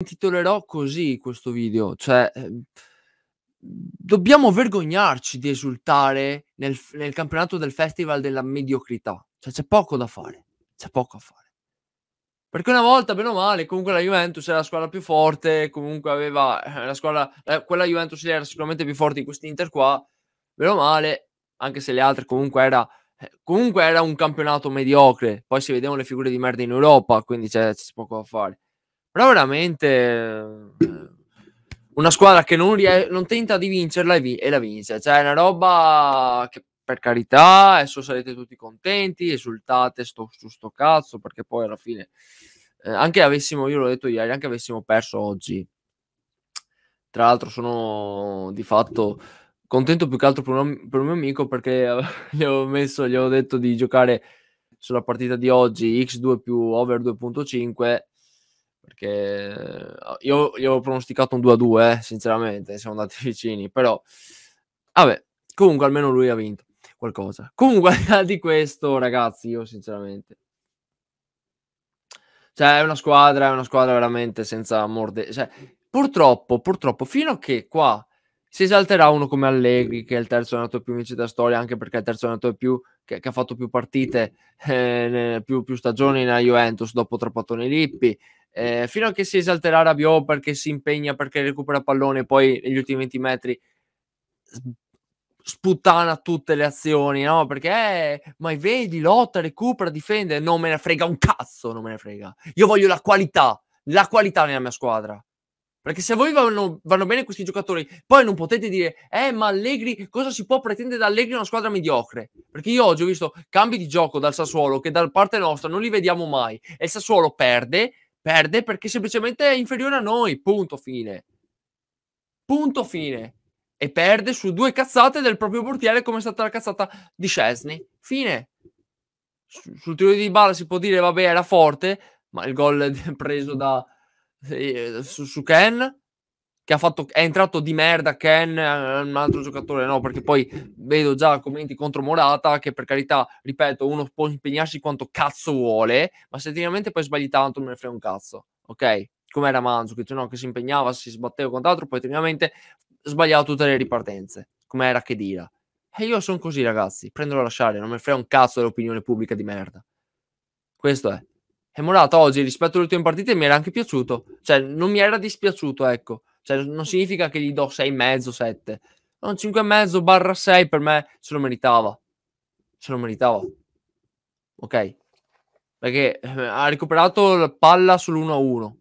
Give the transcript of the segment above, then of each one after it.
intitolerò così questo video, cioè ehm, dobbiamo vergognarci di esultare nel, nel, campionato del festival della mediocrità, cioè c'è poco da fare, c'è poco da fare. Perché una volta, bene o male, comunque la Juventus era la squadra più forte, comunque aveva eh, la squadra, eh, quella Juventus era sicuramente più forte in quest'Inter qua, bene o male, anche se le altre comunque era, eh, comunque era un campionato mediocre, poi si vedevano le figure di merda in Europa, quindi c'è, c'è poco da fare però veramente eh, una squadra che non, rie- non tenta di vincerla e, vi- e, la vince. Cioè, è una roba che per carità, adesso sarete tutti contenti, esultate sto, su sto cazzo, perché poi alla fine, eh, anche avessimo, io l'ho detto ieri, anche avessimo perso oggi, tra l'altro sono di fatto contento più che altro per un, per un mio amico perché gli ho messo, gli ho detto di giocare sulla partita di oggi x2 più over 2.5 perché eh, io, io ho pronosticato un 2-2, a eh, sinceramente, siamo andati vicini, però vabbè, comunque almeno lui ha vinto qualcosa. Comunque, al di là di questo, ragazzi, io sinceramente cioè è una squadra, è una squadra veramente senza morde, cioè, purtroppo, purtroppo fino a che qua si esalterà uno come Allegri, che è il terzo nato più vincito della storia, anche perché è il terzo nato più che, che, ha fatto più partite, eh, più, più, stagioni nella Juventus dopo Trapattoni Lippi, eh, fino a che si esalterà Rabiot perché si impegna, perché recupera pallone, poi negli ultimi 20 metri sputtana tutte le azioni, no? Perché, eh, ma vedi, lotta, recupera, difende, non me ne frega un cazzo, non me ne frega. Io voglio la qualità, la qualità nella mia squadra. Perché se a voi vanno, vanno, bene questi giocatori, poi non potete dire, eh, ma Allegri, cosa si può pretendere da Allegri una squadra mediocre? Perché io oggi ho visto cambi di gioco dal Sassuolo che da parte nostra non li vediamo mai. E il Sassuolo perde, perde perché semplicemente è inferiore a noi, punto fine. Punto fine. E perde su due cazzate del proprio portiere come è stata la cazzata di Chesney. Fine. Sul tiro di Bala si può dire, vabbè, era forte, ma il gol preso da, eh, su, su Ken che ha fatto, è entrato di merda Ken, un altro giocatore no, perché poi vedo già commenti contro Morata, che per carità, ripeto, uno può impegnarsi quanto cazzo vuole, ma se tecnicamente poi sbagli tanto me ne frega un cazzo, ok? Come era Mandzukic, no? che si impegnava, si sbatteva quant'altro, poi tecnicamente sbagliava tutte le ripartenze, come era dira. E io sono così, ragazzi, prendelo a lasciare, non me ne frega un cazzo dell'opinione pubblica di merda. Questo è. E Morata oggi rispetto alle ultime partite mi era anche piaciuto, cioè non mi era dispiaciuto, ecco. Cioè, non significa che gli do 6,5, 7. No, 5,5 barra 6 per me se lo meritava. Se lo meritava. Ok? Perché eh, ha recuperato la palla sull'1-1.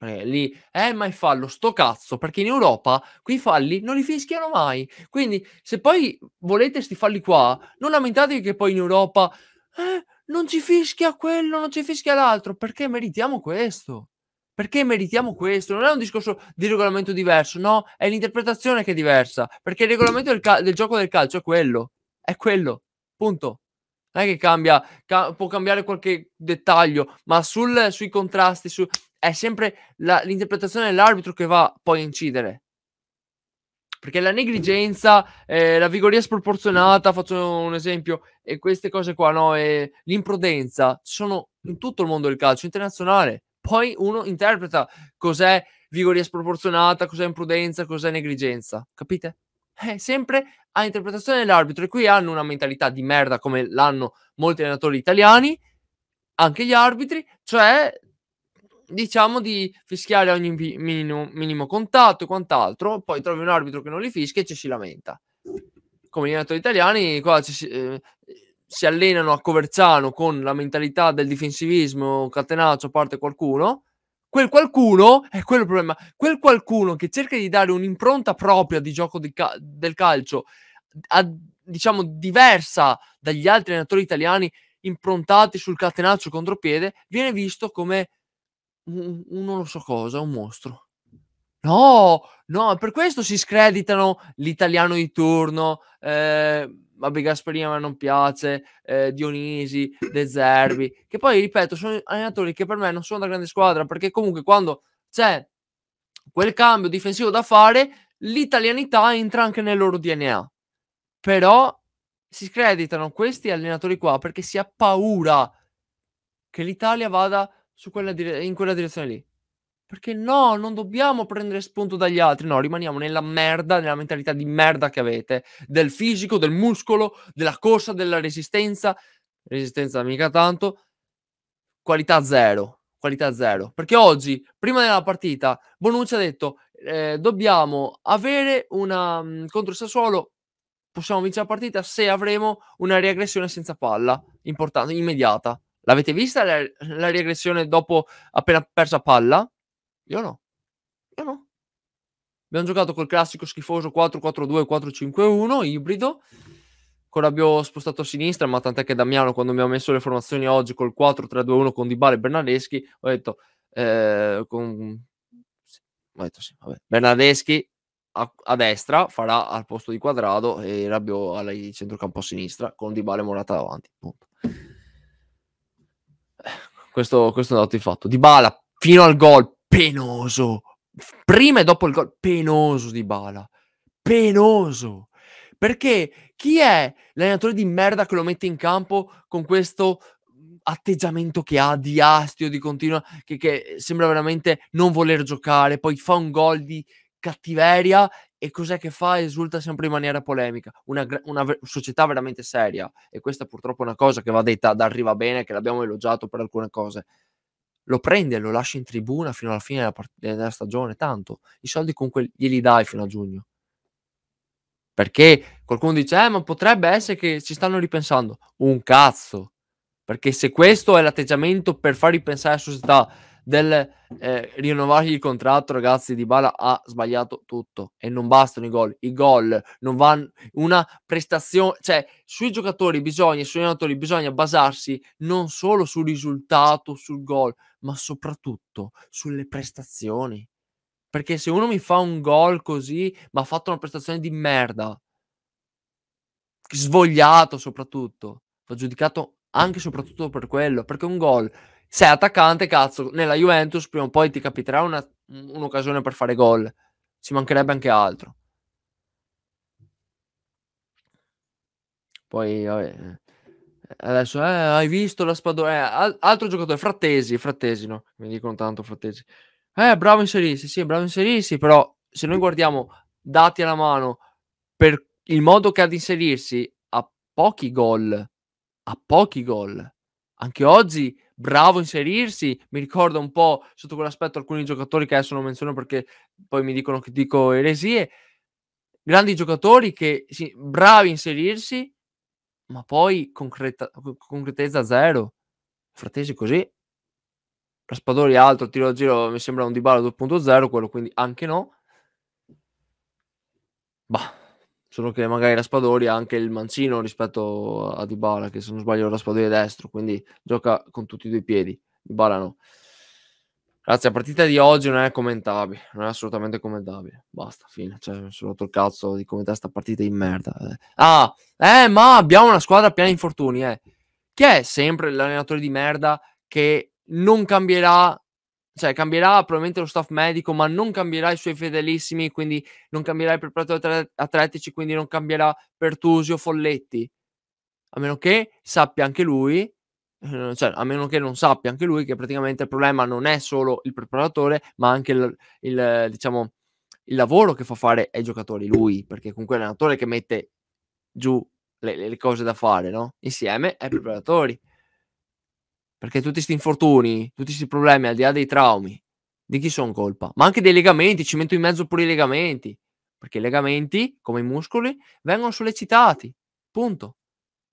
Eh, lì, eh, ma è fallo, sto cazzo, perché in Europa quei falli non li fischiano mai. Quindi, se poi volete sti falli qua, non lamentatevi che poi in Europa eh, non ci fischia quello, non ci fischia l'altro, perché meritiamo questo. Perché meritiamo questo? Non è un discorso di regolamento diverso, no, è l'interpretazione che è diversa, perché il regolamento del, cal- del gioco del calcio è quello, è quello, punto. Non è che cambia, ca- può cambiare qualche dettaglio, ma sul, sui contrasti, su, è sempre la, l'interpretazione dell'arbitro che va poi a incidere. Perché la negligenza, eh, la vigoria sproporzionata, faccio un esempio, e queste cose qua, no, e l'imprudenza, sono in tutto il mondo del calcio internazionale, poi uno interpreta cos'è vigoria sproporzionata, cos'è imprudenza, cos'è negligenza, capite? È sempre a interpretazione dell'arbitro e qui hanno una mentalità di merda come l'hanno molti allenatori italiani, anche gli arbitri, cioè diciamo di fischiare ogni minimo, minimo contatto e quant'altro, poi trovi un arbitro che non li fischia e ci si lamenta. Come gli allenatori italiani, qua ci si, eh, si allenano a Coverciano con la mentalità del difensivismo, catenaccio, a parte qualcuno, quel qualcuno eh, è quello il problema. Quel qualcuno che cerca di dare un'impronta propria di gioco di ca- del calcio, a, diciamo diversa dagli altri allenatori italiani improntati sul catenaccio contropiede, viene visto come un, un non so cosa, un mostro. No, no, per questo si screditano l'italiano di turno. Eh, vabbè, Gasperini a me non piace, eh, Dionisi, De Zerbi, che poi, ripeto, sono allenatori che per me non sono da grande squadra, perché comunque quando c'è quel cambio difensivo da fare, l'italianità entra anche nel loro DNA. Però si screditano questi allenatori qua perché si ha paura che l'Italia vada quella dire- in quella direzione lì. Perché no, non dobbiamo prendere spunto dagli altri, no, rimaniamo nella merda, nella mentalità di merda che avete, del fisico, del muscolo, della corsa, della resistenza, resistenza mica tanto, qualità zero, qualità zero. Perché oggi, prima della partita, Bonucci ha detto, eh, dobbiamo avere una, mm, contro il Sassuolo possiamo vincere la partita se avremo una riaggressione senza palla, importante, immediata. L'avete vista la, la riaggressione dopo appena persa palla? Io no. Io no. Abbiamo giocato col classico schifoso 4-4-2, 4-5-1, ibrido. Corabio spostato a sinistra, ma tant'è che Damiano, quando mi ha messo le formazioni oggi col 4-3-2-1 con Dybala e Bernardeschi, ho detto... Eh, con... ho detto sì, vabbè. Bernardeschi a, a, destra farà al posto di Quadrado e Rabio alla centrocampo a sinistra con Dybala e Morata davanti. Punto. Eh, questo, questo è un dato di fatto. Dybala fino al gol penoso. Prima e dopo il gol, penoso di Bala. Penoso. Perché chi è l'allenatore di merda che lo mette in campo con questo atteggiamento che ha di astio, di continua, che, che sembra veramente non voler giocare, poi fa un gol di cattiveria e cos'è che fa? Esulta sempre in maniera polemica. Una, una società veramente seria, e questa purtroppo è una cosa che va detta da Arriva Bene, che l'abbiamo elogiato per alcune cose, lo prende, lo lascia in tribuna fino alla fine della, part- della stagione, tanto i soldi comunque glieli dai fino a giugno. Perché qualcuno dice, eh, ma potrebbe essere che ci stanno ripensando. Un cazzo. Perché se questo è l'atteggiamento per far ripensare la società del eh, rinnovargli il contratto, ragazzi, di Bala ha sbagliato tutto e non bastano i gol. I gol non vanno una prestazione, cioè sui giocatori bisogna, sugli allenatori bisogna basarsi non solo sul risultato, sul gol, ma soprattutto sulle prestazioni. Perché se uno mi fa un gol così, ma ha fatto una prestazione di merda, svogliato soprattutto, va giudicato anche e soprattutto per quello, perché un gol sei attaccante, cazzo, nella Juventus prima o poi ti capiterà una, un'occasione per fare gol. Ci mancherebbe anche altro. Poi, vabbè. Eh, adesso, eh, hai visto la spadona? Eh, al- altro giocatore, Frattesi, Frattesi, no? Mi dicono tanto Frattesi. Eh, bravo inserirsi, sì, bravo inserirsi, però se noi guardiamo dati alla mano per il modo che ha di inserirsi, a pochi gol, a pochi gol. Anche oggi bravo a inserirsi. Mi ricorda un po' sotto quell'aspetto alcuni giocatori che adesso non menziono perché poi mi dicono che dico eresie. Grandi giocatori che sì, bravi a inserirsi, ma poi concreta, concretezza zero. Fratesi così. Raspadori altro, tiro a giro, mi sembra un Dybala 2.0, quello quindi anche no. Bah, solo che magari Raspadori ha anche il mancino rispetto a Dybala, che se non sbaglio Raspadori è destro, quindi gioca con tutti e due i piedi, Dybala no. Ragazzi, la partita di oggi non è commentabile, non è assolutamente commentabile. Basta, fine. Cioè, sono rotto il cazzo di commentare questa partita di merda. Ah, eh, ma abbiamo una squadra piena di infortuni, eh. Che è sempre l'allenatore di merda che non cambierà cioè cambierà probabilmente lo staff medico, ma non cambierà i suoi fedelissimi, quindi non cambierà i preparatori atletici, quindi non cambierà Pertusio, Folletti. A meno che sappia anche lui, eh, cioè a meno che non sappia anche lui che praticamente il problema non è solo il preparatore, ma anche il, il, diciamo, il lavoro che fa fare ai giocatori lui, perché comunque è l'allenatore che mette giù le, le cose da fare, no? Insieme ai preparatori. Perché tutti questi infortuni, tutti questi problemi, al di là dei traumi, di chi sono colpa? Ma anche dei legamenti, ci metto in mezzo pure i legamenti. Perché i legamenti, come i muscoli, vengono sollecitati. Punto.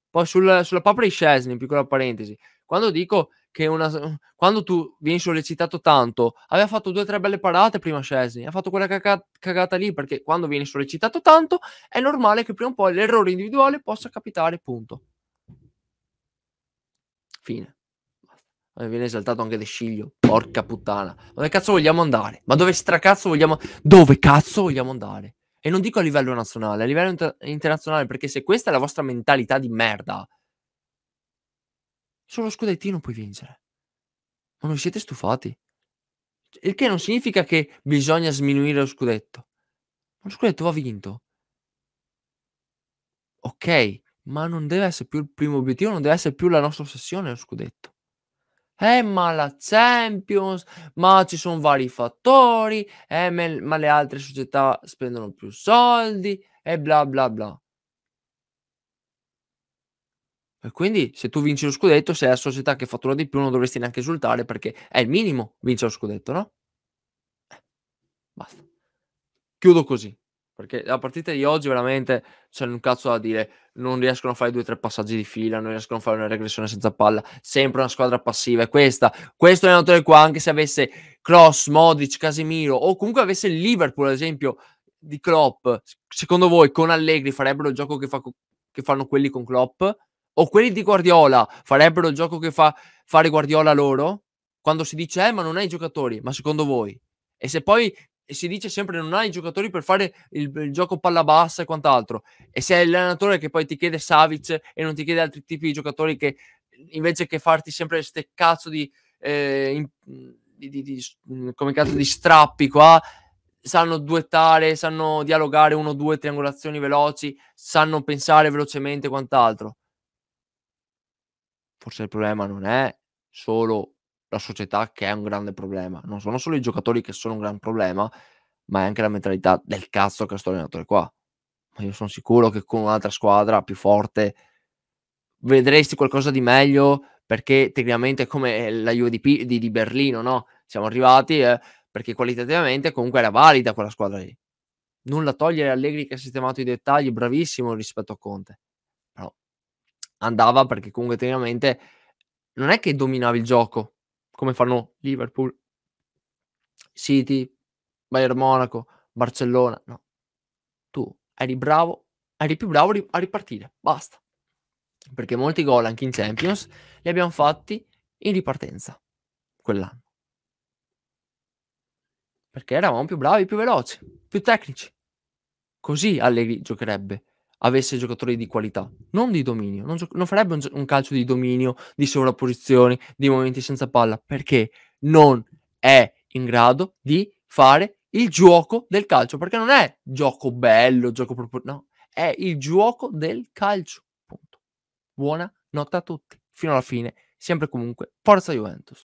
Poi sul, sulla papera di Scesni, piccola parentesi, quando dico che una, quando tu vieni sollecitato tanto, aveva fatto due o tre belle parate prima Scesni, ha fatto quella cagata, cagata lì, perché quando vieni sollecitato tanto è normale che prima o poi l'errore individuale possa capitare, punto. Fine. Eh, viene esaltato anche De Sciglio. Porca puttana. Ma dove cazzo vogliamo andare? Ma dove stracazzo vogliamo... Dove cazzo vogliamo andare? E non dico a livello nazionale, a livello inter- internazionale, perché se questa è la vostra mentalità di merda, solo scudettino puoi vincere. Ma non siete stufati. Il che non significa che bisogna sminuire lo scudetto. Ma lo scudetto va vinto. Ok, ma non deve essere più il primo obiettivo, non deve essere più la nostra ossessione lo scudetto eh, ma la Champions, ma ci sono vari fattori, eh, ma le altre società spendono più soldi e bla bla bla. E quindi se tu vinci lo scudetto, se sei la società che fattura di più, non dovresti neanche esultare perché è il minimo vincere lo scudetto, no? Eh, basta. Chiudo così. Perché la partita di oggi veramente c'è un cazzo da dire. Non riescono a fare due o tre passaggi di fila, non riescono a fare una regressione senza palla. Sempre una squadra passiva. è questa, questo è un allenatore qua, anche se avesse Cross, Modric, Casemiro o comunque avesse il Liverpool, ad esempio, di Klopp, secondo voi con Allegri farebbero il gioco che, fa, che fanno quelli con Klopp? O quelli di Guardiola farebbero il gioco che fa fare Guardiola loro? Quando si dice, eh, ma non hai giocatori, ma secondo voi? E se poi e si dice sempre non hai i giocatori per fare il, il, gioco palla bassa e quant'altro. E se hai l'allenatore che poi ti chiede Savic e non ti chiede altri tipi di giocatori che invece che farti sempre ste cazzo di, eh, in, di, di, di come cazzo di strappi qua sanno duettare, sanno dialogare uno, due triangolazioni veloci, sanno pensare velocemente quant'altro. Forse il problema non è solo la società che è un grande problema. Non sono solo i giocatori che sono un gran problema, ma è anche la mentalità del cazzo che sto allenatore qua. Ma io sono sicuro che con un'altra squadra più forte vedresti qualcosa di meglio perché tecnicamente è come eh, la UDP di, di Berlino, no? Siamo arrivati eh, perché qualitativamente comunque era valida quella squadra lì. Nulla togliere Allegri che ha sistemato i dettagli, bravissimo rispetto a Conte. Però andava perché comunque tecnicamente non è che dominava il gioco, come fanno Liverpool, City, Bayern Monaco, Barcellona. No, tu eri bravo, eri più bravo a ripartire, basta. Perché molti gol anche in Champions li abbiamo fatti in ripartenza quell'anno. Perché eravamo più bravi, più veloci, più tecnici. Così Allegri giocherebbe avesse giocatori di qualità, non di dominio, non, gio- non farebbe un, gi- un, calcio di dominio, di sovrapposizioni, di momenti senza palla, perché non è in grado di fare il gioco del calcio, perché non è gioco bello, gioco proprio, no, è il gioco del calcio, punto. Buona notte a tutti, fino alla fine, sempre comunque, forza Juventus.